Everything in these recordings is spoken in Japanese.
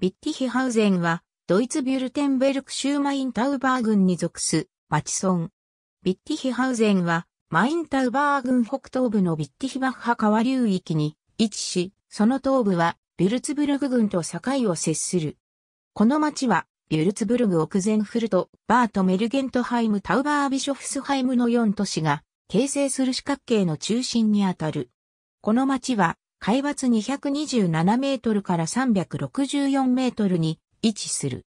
ビッティヒハウゼンは、ドイツビュルテンベルク州マインタウバー郡に属す、町村。ビッティヒハウゼンは、マインタウバー郡北東部のビッティヒバッハ川流域に位置し、その東部は、ビュルツブルグ郡と境を接する。この町は、ビュルツブルグ奥前フルト、バートメルゲントハイムタウバービショフスハイムの4都市が、形成する四角形の中心にあたる。この町は、海抜227メートルから364メートルに位置する。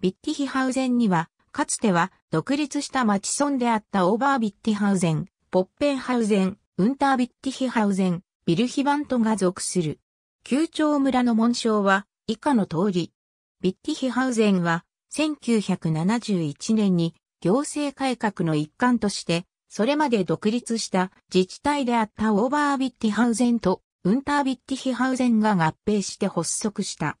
ビッティヒハウゼンには、かつては独立した町村であったオーバービッティハウゼン、ポッペンハウゼン、ウンタービッティヒハウゼン、ビルヒバントが属する。旧町村の紋章は以下の通り。ビッティヒハウゼンは1971年に行政改革の一環として、それまで独立した自治体であったオーバービッティハウゼンとウンタービッティヒハウゼンが合併して発足した。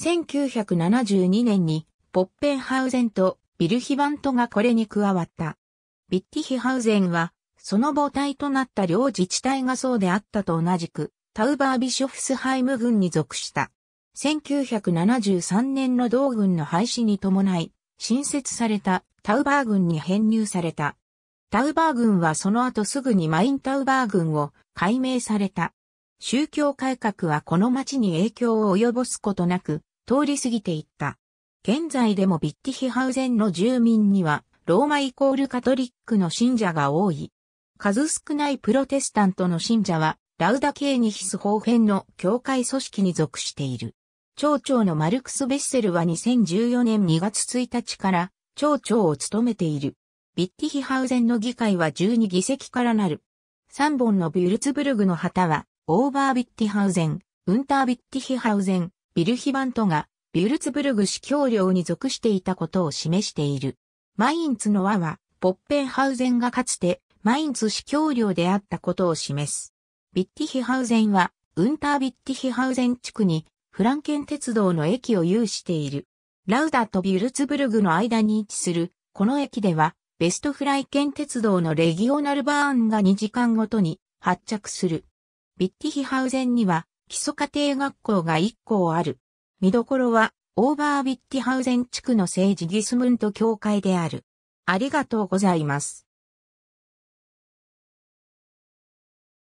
1972年にポッペンハウゼンとビルヒバントがこれに加わった。ビッティヒハウゼンは、その母体となった両自治体がそうであったと同じく、タウバービショフスハイム軍に属した。1973年の同軍の廃止に伴い、新設されたタウバー軍に編入された。タウバー軍はその後すぐにマインタウバー軍を改名された。宗教改革はこの町に影響を及ぼすことなく、通り過ぎていった。現在でもビッティヒハウゼンの住民には、ローマイコールカトリックの信者が多い。数少ないプロテスタントの信者は、ラウダケーニヒス方編の教会組織に属している。町長のマルクス・ベッセルは2014年2月1日から町長を務めている。ビッティヒハウゼンの議会は12議席からなる。3本のビュルツブルグの旗はオーバービッティハウゼン、ウンタービッティヒハウゼン、ビルヒバントが、ビュルツブルグ司教領に属していたことを示している。マインツの和は、ポッペンハウゼンがかつて、マインツ司教領であったことを示す。ビッティヒハウゼンは、ウンタービッティヒハウゼン地区に、フランケン鉄道の駅を有している。ラウダとビュルツブルグの間に位置する、この駅では、ベストフライケン鉄道のレギオナルバーンが2時間ごとに発着する。ビッティヒハウゼンには基礎家庭学校が1校ある。見どころは、オーバービッティハウゼン地区の聖ジギスムント教会である。ありがとうございます。